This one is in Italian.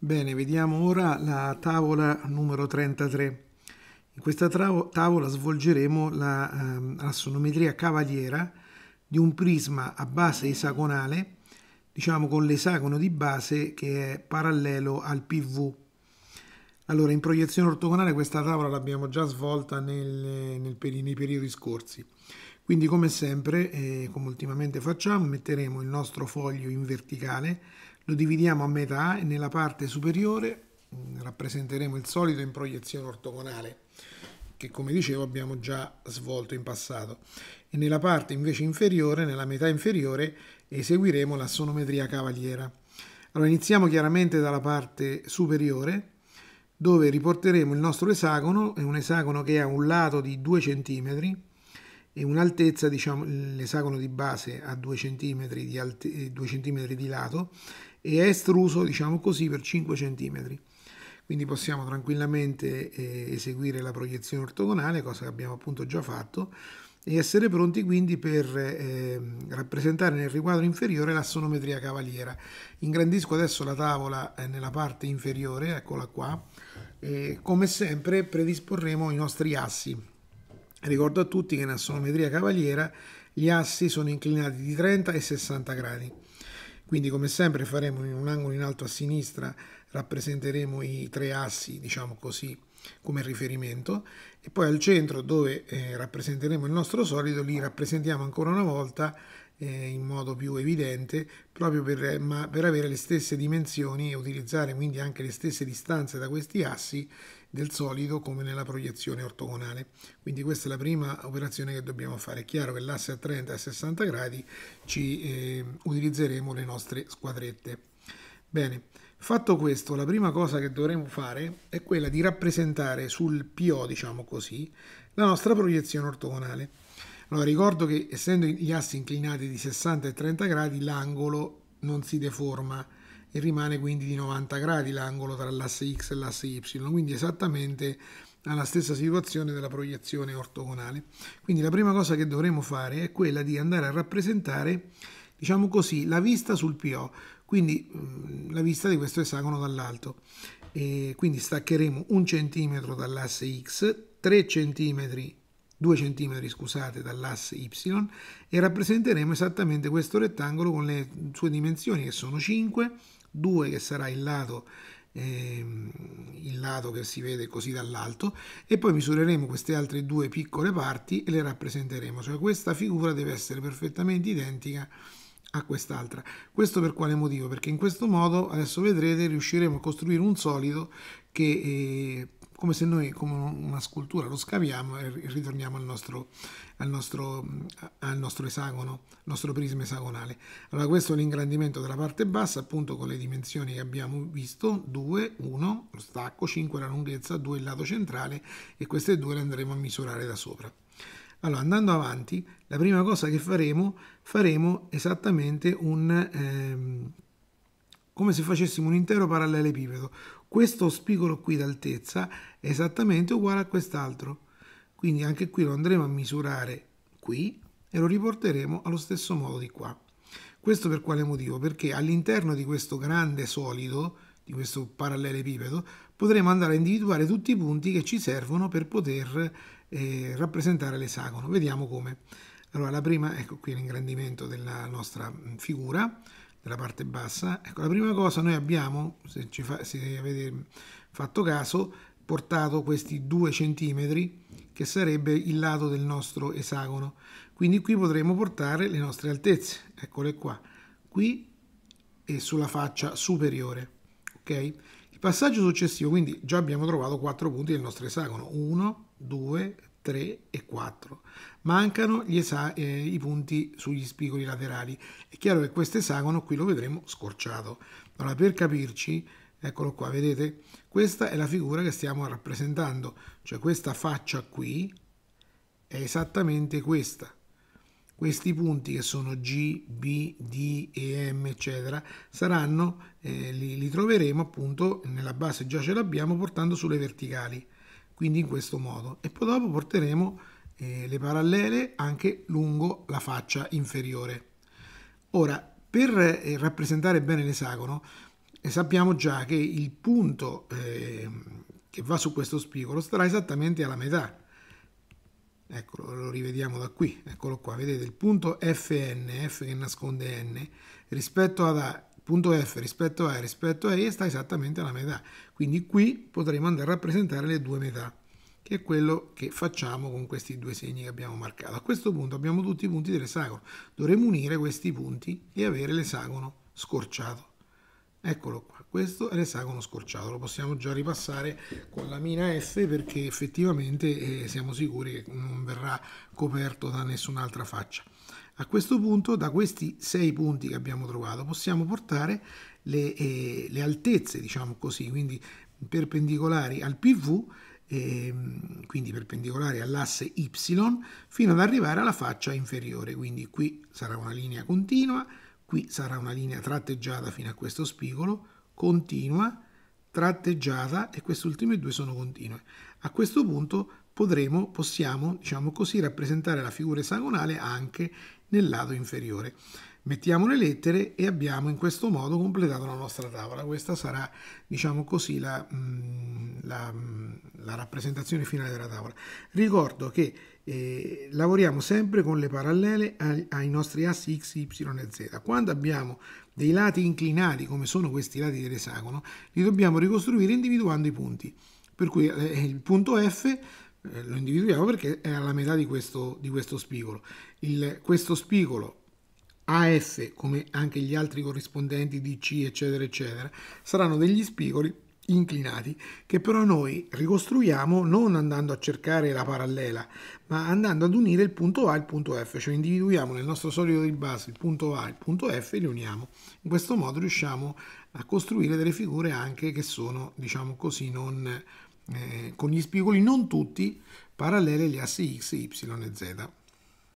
Bene, vediamo ora la tavola numero 33. In questa tavola svolgeremo la eh, astronometria cavaliera di un prisma a base esagonale, diciamo con l'esagono di base che è parallelo al PV. Allora, in proiezione ortogonale questa tavola l'abbiamo già svolta nel, nel, nei periodi scorsi. Quindi come sempre, eh, come ultimamente facciamo, metteremo il nostro foglio in verticale lo dividiamo a metà e nella parte superiore mm, rappresenteremo il solito in proiezione ortogonale che come dicevo abbiamo già svolto in passato e nella parte invece inferiore, nella metà inferiore eseguiremo la sonometria cavaliera. Allora iniziamo chiaramente dalla parte superiore dove riporteremo il nostro esagono, è un esagono che ha un lato di 2 cm e un'altezza, diciamo, l'esagono di base a 2 cm di, 2 eh, cm di lato e è estruso, diciamo così, per 5 cm. Quindi possiamo tranquillamente eh, eseguire la proiezione ortogonale, cosa che abbiamo appunto già fatto, e essere pronti quindi per eh, rappresentare nel riquadro inferiore l'assonometria cavaliera. Ingrandisco adesso la tavola eh, nella parte inferiore, eccola qua, e come sempre predisporremo i nostri assi. Ricordo a tutti che in assonometria cavaliera gli assi sono inclinati di 30 e 60 gradi. Quindi come sempre faremo in un angolo in alto a sinistra, rappresenteremo i tre assi, diciamo così, come riferimento e poi al centro dove eh, rappresenteremo il nostro solido li rappresentiamo ancora una volta eh, in modo più evidente proprio per, eh, ma, per avere le stesse dimensioni e utilizzare quindi anche le stesse distanze da questi assi del solido come nella proiezione ortogonale. Quindi questa è la prima operazione che dobbiamo fare. È chiaro che l'asse a 30 e a 60 gradi ci eh, utilizzeremo le nostre squadrette. Bene, fatto questo, la prima cosa che dovremo fare è quella di rappresentare sul PO, diciamo così, la nostra proiezione ortogonale. Allora, ricordo che essendo gli assi inclinati di 60 e 30 gradi, l'angolo non si deforma e rimane quindi di 90 gradi l'angolo tra l'asse X e l'asse Y, quindi esattamente alla stessa situazione della proiezione ortogonale. Quindi la prima cosa che dovremo fare è quella di andare a rappresentare, diciamo così, la vista sul PO, quindi mm, la vista di questo esagono dall'alto. quindi staccheremo un centimetro dall'asse X, 3 centimetri 2 cm scusate, dall'asse Y e rappresenteremo esattamente questo rettangolo con le sue dimensioni che sono 5, 2 che sarà il lato, eh, il lato che si vede così dall'alto e poi misureremo queste altre due piccole parti e le rappresenteremo, cioè questa figura deve essere perfettamente identica a quest'altra. Questo per quale motivo? Perché in questo modo, adesso vedrete, riusciremo a costruire un solido che... Eh, come se noi come una scultura lo scaviamo e ritorniamo al nostro, al nostro, al nostro esagono, al nostro prisma esagonale. Allora questo è l'ingrandimento della parte bassa appunto con le dimensioni che abbiamo visto, 2, 1, lo stacco, 5 la lunghezza, 2 il lato centrale e queste due le andremo a misurare da sopra. Allora andando avanti, la prima cosa che faremo, faremo esattamente un... Ehm, come se facessimo un intero parallelepipedo, questo spigolo qui d'altezza è esattamente uguale a quest'altro, quindi anche qui lo andremo a misurare qui e lo riporteremo allo stesso modo di qua. Questo per quale motivo? Perché all'interno di questo grande solido, di questo parallelepipedo, potremo andare a individuare tutti i punti che ci servono per poter eh, rappresentare l'esagono. Vediamo come. Allora, la prima, ecco qui l'ingrandimento della nostra figura, della parte bassa. Ecco, la prima cosa noi abbiamo, se, ci fa, se avete fatto caso, portato questi due centimetri che sarebbe il lato del nostro esagono. Quindi qui potremo portare le nostre altezze, eccole qua, qui e sulla faccia superiore. Ok? Il passaggio successivo, quindi già abbiamo trovato quattro punti del nostro esagono, 1, 2, 3 e 4. Mancano eh, i punti sugli spigoli laterali. È chiaro che questo esagono qui lo vedremo scorciato. Allora, per capirci, eccolo qua, vedete? Questa è la figura che stiamo rappresentando, cioè questa faccia qui è esattamente questa. Questi punti che sono G, B, D, E, M, eccetera, saranno, eh, li, li troveremo appunto nella base, già ce l'abbiamo, portando sulle verticali quindi in questo modo. E poi dopo porteremo eh, le parallele anche lungo la faccia inferiore. Ora, per eh, rappresentare bene l'esagono, eh, sappiamo già che il punto eh, che va su questo spigolo starà esattamente alla metà. Eccolo, lo rivediamo da qui, eccolo qua, vedete il punto Fn, F che nasconde N, rispetto ad A punto F rispetto a E rispetto a E sta esattamente alla metà. Quindi qui potremo andare a rappresentare le due metà, che è quello che facciamo con questi due segni che abbiamo marcato. A questo punto abbiamo tutti i punti dell'esagono. Dovremo unire questi punti e avere l'esagono scorciato. Eccolo qua, questo è l'esagono scorciato, lo possiamo già ripassare con la mina F perché effettivamente eh, siamo sicuri che non verrà coperto da nessun'altra faccia. A questo punto, da questi sei punti che abbiamo trovato, possiamo portare le, eh, le altezze, diciamo così, quindi perpendicolari al PV, eh, quindi perpendicolari all'asse Y, fino ad arrivare alla faccia inferiore. Quindi qui sarà una linea continua, qui sarà una linea tratteggiata fino a questo spigolo, continua, tratteggiata e queste ultime due sono continue. A questo punto potremo, possiamo, diciamo così, rappresentare la figura esagonale anche nel lato inferiore. Mettiamo le lettere e abbiamo in questo modo completato la nostra tavola. Questa sarà, diciamo così, la, mm, la, mm, la rappresentazione finale della tavola. Ricordo che eh, lavoriamo sempre con le parallele ai, ai nostri assi x, y e z. Quando abbiamo dei lati inclinati, come sono questi lati dell'esagono, li dobbiamo ricostruire individuando i punti. Per cui eh, il punto F eh, lo individuiamo perché è alla metà di questo, di questo spigolo. Il, questo spigolo AF, come anche gli altri corrispondenti di C, eccetera, eccetera, saranno degli spigoli inclinati che però noi ricostruiamo non andando a cercare la parallela ma andando ad unire il punto A e il punto F cioè individuiamo nel nostro solido di base il punto A e il punto F e li uniamo in questo modo riusciamo a costruire delle figure anche che sono diciamo così non eh, con gli spigoli, non tutti, paralleli agli assi x, y e z.